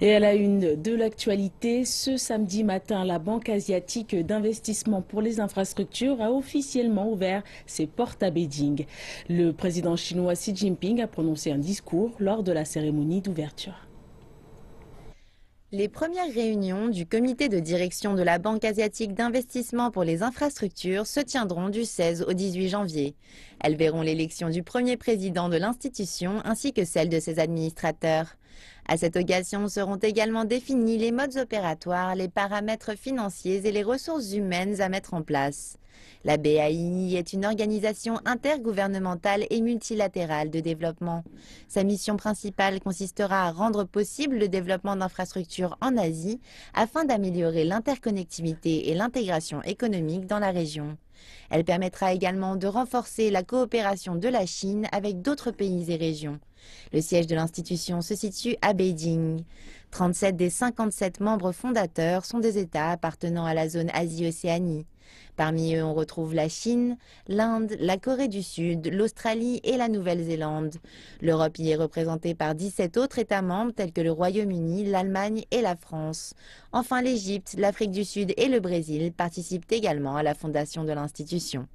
Et à la une de l'actualité, ce samedi matin, la Banque asiatique d'investissement pour les infrastructures a officiellement ouvert ses portes à Beijing. Le président chinois Xi Jinping a prononcé un discours lors de la cérémonie d'ouverture. Les premières réunions du comité de direction de la Banque asiatique d'investissement pour les infrastructures se tiendront du 16 au 18 janvier. Elles verront l'élection du premier président de l'institution ainsi que celle de ses administrateurs. À cette occasion seront également définis les modes opératoires, les paramètres financiers et les ressources humaines à mettre en place. La BAI est une organisation intergouvernementale et multilatérale de développement. Sa mission principale consistera à rendre possible le développement d'infrastructures en Asie afin d'améliorer l'interconnectivité et l'intégration économique dans la région. Elle permettra également de renforcer la coopération de la Chine avec d'autres pays et régions. Le siège de l'institution se situe à Beijing. 37 des 57 membres fondateurs sont des États appartenant à la zone Asie-Océanie. Parmi eux, on retrouve la Chine, l'Inde, la Corée du Sud, l'Australie et la Nouvelle-Zélande. L'Europe y est représentée par 17 autres États membres tels que le Royaume-Uni, l'Allemagne et la France. Enfin, l'Égypte, l'Afrique du Sud et le Brésil participent également à la fondation de l'institution.